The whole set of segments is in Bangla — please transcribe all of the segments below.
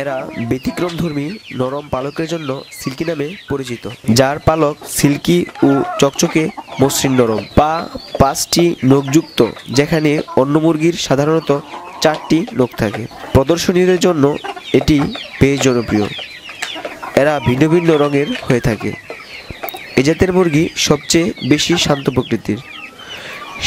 এরা ব্যতিক্রমধর্মী নরম পালকের জন্য সিল্কি নামে পরিচিত যার পালক সিল্কি ও চকচকে মসৃণ নরম পা পাঁচটি নখযুক্ত যেখানে অন্য মুরগির সাধারণত চারটি নখ থাকে প্রদর্শনীদের জন্য এটি বেশ জনপ্রিয় এরা ভিন্ন ভিন্ন রঙের হয়ে থাকে এ জাতের মুরগি সবচেয়ে বেশি শান্ত প্রকৃতির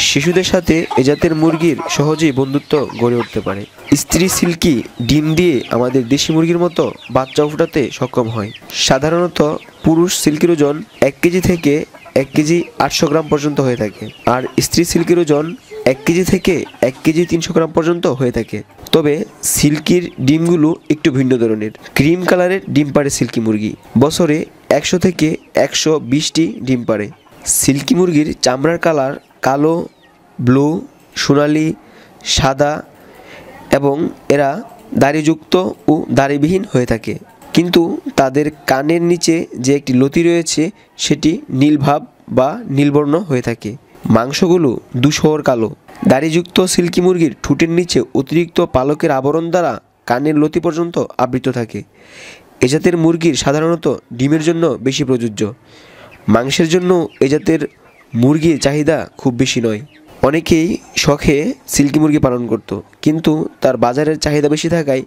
শিশুদের সাথে এ জাতের মুরগির সহজেই বন্ধুত্ব গড়ে উঠতে পারে স্ত্রী সিল্কি ডিম দিয়ে আমাদের দেশি মুরগির মতো বাচ্চা ফোটাতে সক্ষম হয় সাধারণত পুরুষ সিল্কির ওজন এক কেজি থেকে এক কেজি আটশো গ্রাম পর্যন্ত হয়ে থাকে আর স্ত্রী সিল্কির ওজন এক কেজি থেকে এক কেজি তিনশো গ্রাম পর্যন্ত হয়ে থাকে তবে সিল্কির ডিমগুলো একটু ভিন্ন ধরনের ক্রিম কালারের ডিম পাড়ে সিল্কি মুরগি বছরে একশো থেকে একশো বিশটি ডিম পাড়ে সিল্কি মুরগির চামড়ার কালার কালো ব্লু সোনালি সাদা এবং এরা দাড়িযুক্ত ও দাড়িবিহীন হয়ে থাকে কিন্তু তাদের কানের নিচে যে একটি লতি রয়েছে সেটি নীলভাব বা নীলবর্ণ হয়ে থাকে মাংসগুলো দুশোর কালো দাড়িযুক্ত সিল্কি মুরগির ঠুটের নিচে অতিরিক্ত পালকের আবরণ দ্বারা কানের লতি পর্যন্ত আবৃত থাকে এ জাতের মুরগির সাধারণত ডিমের জন্য বেশি প্রযোজ্য মাংসের জন্য এজাতের জাতের মুরগির চাহিদা খুব বেশি নয় অনেকেই শখে সিল্কি মুরগি পালন করত কিন্তু তার বাজারের চাহিদা বেশি থাকায়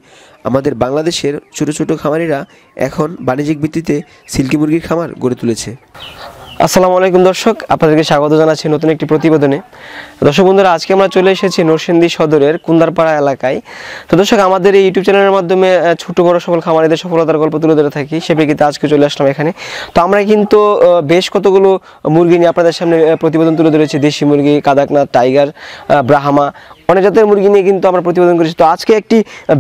আমাদের বাংলাদেশের ছোট ছোট খামারিরা এখন বাণিজ্যিক ভিত্তিতে সিল্কি মুরগির খামার গড়ে তুলেছে আসসালামু আলাইকুম দর্শক আপনাদেরকে স্বাগত জানাচ্ছি নতুন একটি প্রতিবেদনে দর্শক বন্ধুরা আজকে আমরা চলে এসেছি নরসিংদী সদরের কুন্দারপাড়া এলাকায় তো দর্শক আমাদের এই ইউটিউব চ্যানেলের মাধ্যমে ছোট বড় সকল খামারিদের সফলতার গল্প তুলে ধরে থাকি সে ব্যক্তিতে আজকে চলে আসলাম এখানে তো আমরা কিন্তু বেশ কতগুলো মুরগি নিয়ে আপনাদের সামনে প্রতিবেদন তুলে ধরেছি দেশি মুরগি কাদাকনাথ টাইগার ব্রাহ্মা অনেক জাতের মুরগি নিয়ে কিন্তু আমরা প্রতিবেদন করেছি তো আজকে একটি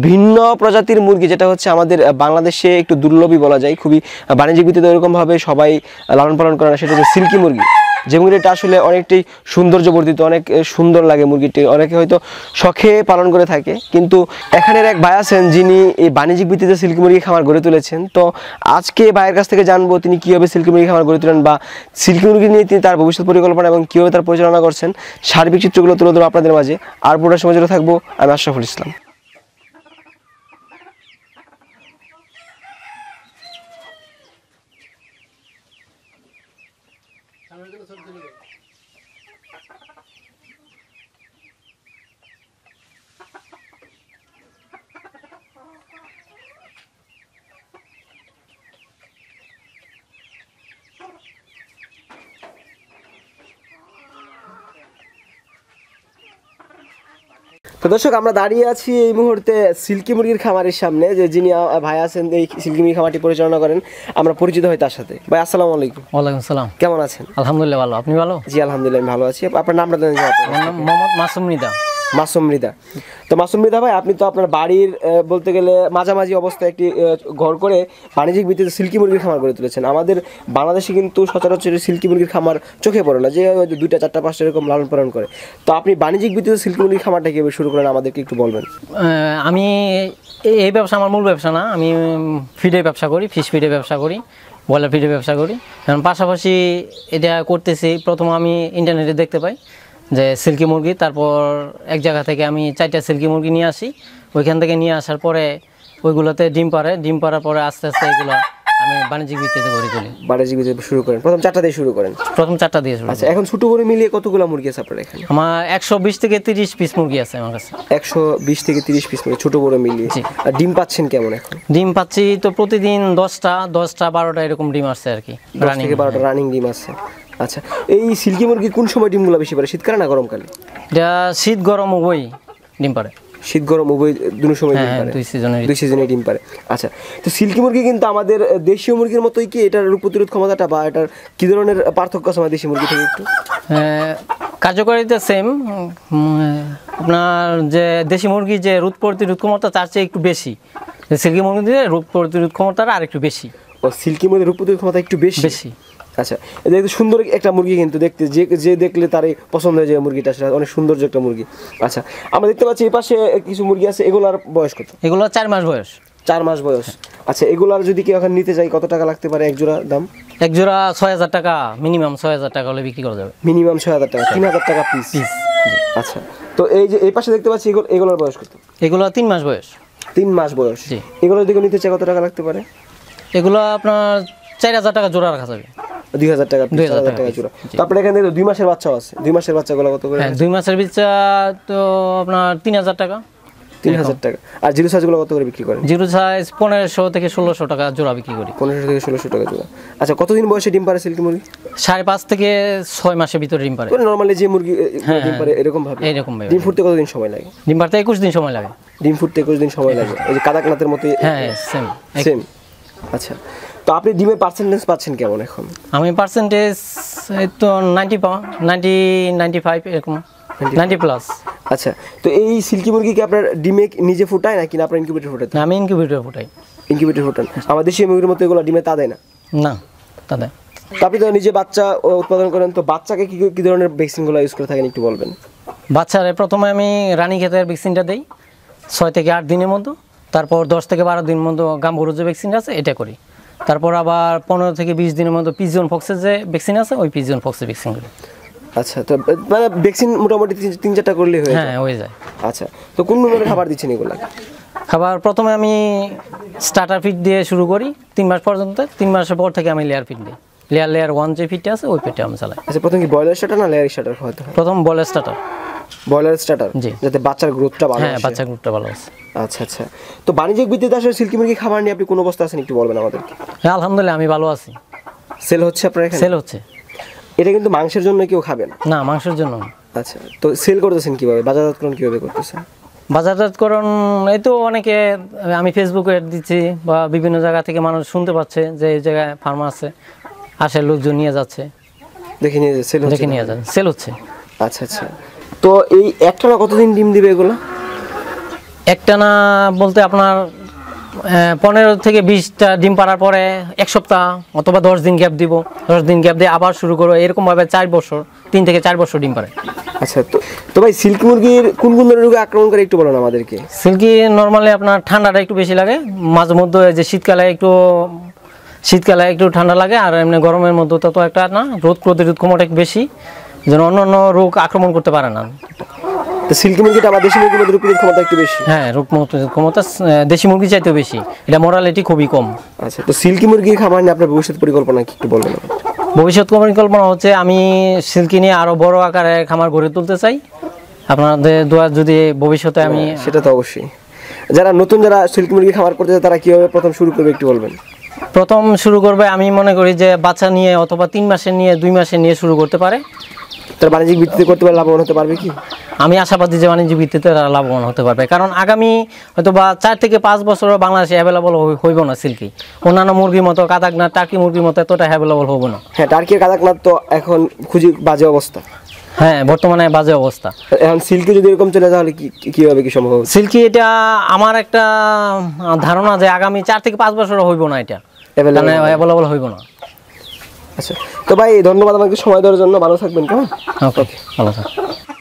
ভিন্ন প্রজাতির মুরগি যেটা হচ্ছে আমাদের বাংলাদেশে একটু দুর্লভী বলা যায় খুবই বাণিজ্যিক ভিত্তিতে এরকমভাবে সবাই লালন পালন করে না সেটা হচ্ছে সিল্কি মুরগি যে মুরগিটা আসলে অনেকটাই বর্ধিত অনেক সুন্দর লাগে মুরগিটি অনেকে হয়তো শখে পালন করে থাকে কিন্তু এখানের এক ভাই আছেন যিনি এই বাণিজ্যিক ভিত্তিতে সিল্কি মুরগি খামার গড়ে তুলেছেন তো আজকে ভাইয়ের কাছ থেকে জানবো তিনি কীভাবে সিল্কি মুরগি খামার গড়ে তুলেন বা সিল্কি মুরগি নিয়ে তিনি তার ভবিষ্যৎ পরিকল্পনা এবং কীভাবে তার পরিচালনা করছেন সার্বিক চিত্রগুলো তুলে ধরো আপনাদের মাঝে আর পুরো সময় থাকবো আমি আশরাফুল ইসলাম তো দর্শক আমরা দাঁড়িয়ে আছি এই মুহূর্তে সিল্কি মুরগির খামারের সামনে যে যিনি ভাই আছেন এই সিল্কি মুরগি খামারটি পরিচালনা করেন আমরা পরিচিত হই তার সাথে ভাই আসসালাম আলাইকুম ওয়ালাইকুম সালাম কেমন আছেন আলহামদুলিল্লাহ ভালো আপনি ভালো জি আলহামদুলিল্লাহ আমি ভালো আছি আপনার নামটা জানেন নাম মোহাম্মদ মাসুম নিদা মাসুম মৃদা তো মাসুম মৃদা ভাই আপনি তো আপনার বাড়ির বলতে গেলে মাঝামাঝি অবস্থায় একটি ঘর করে বাণিজ্যিক ভিত্তিতে সিল্কি মুরগির খামার গড়ে তুলেছেন আমাদের বাংলাদেশে কিন্তু সচরাচর সিল্কি মুরগির খামার চোখে পড়ে না যে দুইটা চারটা পাঁচটা এরকম লালন পালন করে তো আপনি বাণিজ্যিক ভিত্তিতে সিল্কি মুরগির খামারটা কীভাবে শুরু করেন আমাদেরকে একটু বলবেন আমি এই ব্যবসা আমার মূল ব্যবসা না আমি ফিডে ব্যবসা করি ফিশ ফিডে ব্যবসা করি বয়লার ফিডে ব্যবসা করি কারণ পাশাপাশি এটা করতেছি প্রথম আমি ইন্টারনেটে দেখতে পাই যে সিল্কি মুরগি তারপর এক জায়গা থেকে আমি চারটা সিল্কি মুরগি নিয়ে আসি ওইখান থেকে নিয়ে আসার পরে ওইগুলোতে ডিম পারে ডিম পাড়ার পরে আস্তে আস্তে এগুলো আমি বাণিজ্যিক ভিত্তিতে গড়ে তুলি বাণিজ্যিক ভিত্তিতে শুরু করেন প্রথম চারটা দিয়ে শুরু করেন প্রথম চারটা দিয়ে শুরু আচ্ছা এখন ছোট করে মিলিয়ে কতগুলো মুরগি আছে আপনার এখানে আমার একশো বিশ থেকে তিরিশ পিস মুরগি আছে আমার কাছে একশো বিশ থেকে তিরিশ পিস মুরগি ছোট বড় মিলিয়ে আর ডিম পাচ্ছেন কেমন এখন ডিম পাচ্ছি তো প্রতিদিন দশটা দশটা বারোটা এরকম ডিম আসছে আর কি রানিং বারোটা রানিং হ্যাঁ। ডিম আসছে আচ্ছা এই সিল্কি মুরগি কোন সময় ডিমগুলো বেশি পারে শীতকালে না গরমকালে এটা শীত গরম উভয়ই ডিম পারে শীত গরম উভয় দুটো সময় ডিম হ্যাঁ, পারে দুই সিজনে দুই সিজনে ডিম পারে আচ্ছা তো সিল্কি মুরগি কিন্তু আমাদের দেশীয় মুরগির মতোই কি এটার রোগ প্রতিরোধ ক্ষমতাটা বা এটার কি ধরনের পার্থক্য আছে আমাদের দেশি মুরগি থেকে একটু হ্যাঁ, কার্যকারিতা সেম আপনার যে দেশি মুরগি যে রোগ প্রতিরোধ ক্ষমতা তার চেয়ে একটু বেশি সিল্কি মুরগি রোগ প্রতিরোধ ক্ষমতাটা আর একটু বেশি ও সিল্কি মুরগির রোগ প্রতিরোধ ক্ষমতা একটু বেশি বেশি আচ্ছা দেখতে সুন্দর একটা মুরগি কিন্তু দেখতে যে যে দেখলে তারই পছন্দ হয়ে যায় মুরগিটা সেটা অনেক সৌন্দর্য একটা মুরগি আচ্ছা আমরা দেখতে পাচ্ছি এই পাশে কিছু মুরগি আছে এগুলোর বয়স কত এগুলো চার মাস বয়স চার মাস বয়স আচ্ছা এগুলার যদি কেউ এখন নিতে যাই কত টাকা লাগতে পারে এক জোড়া দাম এক জোড়া ছয় হাজার টাকা মিনিমাম ছয় হাজার টাকা হলে বিক্রি করা যাবে মিনিমাম ছয় হাজার টাকা তিন হাজার টাকা পিস আচ্ছা তো এই যে এই পাশে দেখতে পাচ্ছি এগুলো এগুলোর বয়স কত এগুলো তিন মাস বয়স তিন মাস বয়স এগুলো যদি নিতে চাই কত টাকা লাগতে পারে এগুলো আপনার চার হাজার টাকা জোড়া রাখা যাবে দুই হাজার টাকা দুই হাজার টাকা জোড়া তারপরে এখানে দুই মাসের বাচ্চাও আছে দুই মাসের বাচ্চাগুলো কত করে হ্যাঁ, দুই মাসের বাচ্চা তো আপনার তিন হাজার টাকা তিন হাজার টাকা আর জিরো সাইজগুলো কত করে বিক্রি করে জিরো সাইজ পনেরোশো থেকে ষোলোশো টাকা জোড়া বিক্রি করি পনেরোশো থেকে ষোলোশো টাকা জোড়া আচ্ছা কতদিন বয়সে ডিম পারে সিল্কি মুরগি সাড়ে পাঁচ থেকে ছয় মাসের ভিতরে ডিম পারে নর্মালি যে মুরগি হ্যাঁ, ডিম পারে হ্যাঁ। এরকম ভাবে এরকম ভাবে ডিম ফুটতে কতদিন সময় লাগে ডিম পারতে একুশ দিন সময় লাগে ডিম ফুটতে একুশ দিন সময় লাগে এই যে কাদাকনাথের মতো হ্যাঁ সেম সেম আচ্ছা তো আপনি ডিমের পার্সেন্টেজ পাচ্ছেন কেমন এখন আমি পার্সেন্টেজ তো নাইনটি পাওয়া নাইনটি নাইনটি ফাইভ এরকম নাইনটি প্লাস আচ্ছা তো এই সিল্কি মুরগি কি আপনার ডিমে নিজে ফুটায় নাকি কি আপনার ইনকিউবেটর ফুটায় না আমি ইনকিউবেটর ফুটাই ইনকিউবেটর ফুটান আমাদের দেশীয় মুরগির মতো এগুলো ডিমে তা দেয় না না তা দেয় আপনি তো নিজে বাচ্চা উৎপাদন করেন তো বাচ্চাকে কি কি ধরনের ভ্যাকসিনগুলো ইউজ করে থাকেন একটু বলবেন বাচ্চারে প্রথমে আমি রানী খেতের ভ্যাকসিনটা দেই ছয় থেকে আট দিনের মতো তারপর দশ থেকে বারো দিন মতো গাম্বরুজ ভ্যাকসিনটা আছে এটা করি তারপর আবার পনেরো থেকে বিশ দিনের মধ্যে পিজিয়ন ফক্সের যে ভ্যাকসিন আছে ওই পিজিয়ন ফক্সের করে আচ্ছা তো মানে ভ্যাকসিন মোটামুটি তিন চারটা করলে হয়ে হ্যাঁ হয়ে যায় আচ্ছা তো কোন ধরনের খাবার দিচ্ছেন এগুলো খাবার প্রথমে আমি স্টার্টার ফিট দিয়ে শুরু করি তিন মাস পর্যন্ত তিন মাসের পর থেকে আমি লেয়ার ফিট দিই লেয়ার লেয়ার ওয়ান যে ফিটটা আছে ওই ফিটটা আমি চালাই আচ্ছা প্রথম কি বয়লার স্টার্টার না লেয়ার স্টার্টার খাওয়াতে প্রথম বয়লার স্টার্টার ব্রয়লার স্টার্টার যাতে বাচ্চার গ্রোথটা ভালো হয় হ্যাঁ, বাচ্চার গ্রোথটা ভালো আছে আচ্ছা আচ্ছা তো বাণিজ্যিক ভিত্তিতে আসলে সিল্কি মুরগি খাবার নিয়ে আপনি কোন অবস্থা আছেন একটু বলবেন আমাদের হ্যাঁ আলহামদুলিল্লাহ আমি ভালো আছি সেল হচ্ছে আপনার এখানে সেল হচ্ছে এটা কিন্তু মাংসের জন্য কেউ খাবেন না মাংসের জন্য আচ্ছা তো সেল করতেছেন কিভাবে বাজারজাতকরণ কিভাবে করতেছেন বাজারজাতকরণ এই তো অনেকে আমি ফেসবুকে অ্যাড দিচ্ছি বা বিভিন্ন জায়গা থেকে মানুষ শুনতে পাচ্ছে যে এই জায়গায় ফার্ম আছে আসে লোকজন নিয়ে যাচ্ছে দেখে নিয়ে সেল হচ্ছে দেখে নিয়ে যান সেল হচ্ছে আচ্ছা আচ্ছা তো এই একটানা কতদিন ডিম দিবে এগুলো একটানা বলতে আপনার পনেরো থেকে বিশটা ডিম পাড়ার পরে এক সপ্তাহ অথবা দশ দিন গ্যাপ দিব দশ দিন গ্যাপ দিয়ে আবার শুরু করবো এরকমভাবে চার বছর তিন থেকে চার বছর ডিম পাড়ে আচ্ছা তো তো ভাই সিল্কি মুরগির কোন কোন ধরনের রোগে আক্রমণ করে একটু বলুন আমাদেরকে সিল্কি নর্মালি আপনার ঠান্ডাটা একটু বেশি লাগে মাঝে মধ্যে যে শীতকালে একটু শীতকালে একটু ঠান্ডা লাগে আর এমনি গরমের মধ্যে তত একটা না রোদ প্রতিরোধ ক্ষমতা একটু বেশি যেন অন্য অন্য রোগ আক্রমণ করতে পারে না সিল্কি দেশি ক্ষমতা একটু বেশি হ্যাঁ রোগ ক্ষমতা দেশি চাইতেও বেশি এটা মোরালিটি খুবই কম আচ্ছা তো সিল্কি মুরগির নিয়ে আপনার ভবিষ্যৎ পরিকল্পনা একটু বলবেন ভবিষ্যৎ পরিকল্পনা হচ্ছে আমি সিল্কি নিয়ে আরও বড় আকারে খামার গড়ে তুলতে চাই আপনাদের দোয়া যদি ভবিষ্যতে আমি হ্যাঁ, সেটা তো অবশ্যই যারা নতুন যারা সিল্কি মুরগি খামার করতে তারা কীভাবে প্রথম শুরু করবে একটু বলবেন প্রথম শুরু করবে আমি মনে করি যে বাচ্চা নিয়ে অথবা তিন মাসে নিয়ে দুই মাসে নিয়ে শুরু করতে পারে তোর বাণিজ্যিক ভিত্তিতে করতে পারলে লাভবান হতে পারবে কি আমি আশাবাদী যে বাণিজ্যিক ভিত্তিতে তারা লাভবান হতে পারবে কারণ আগামী হয়তো বা চার থেকে পাঁচ বছর বাংলাদেশে অ্যাভেলেবল হইব না সিল্কি অন্যান্য মুরগির মতো কাদাকনাথ টার্কি মুরগির মতো এতটা অ্যাভেলেবল হবো না হ্যাঁ টার্কির কাদাকনাথ তো এখন খুঁজি বাজে অবস্থা হ্যাঁ বর্তমানে বাজে অবস্থা এখন সিল্কি যদি এরকম চলে তাহলে কি হবে কি সম্ভব সিল্কি এটা আমার একটা ধারণা যে আগামী চার থেকে পাঁচ বছর হইব না এটা অ্যাভেলেবল মানে হইব না আচ্ছা তো ভাই ধন্যবাদ আমাকে সময় দেওয়ার জন্য ভালো থাকবেন কেমন হ্যাঁ, ওকে ভালো থাকবেন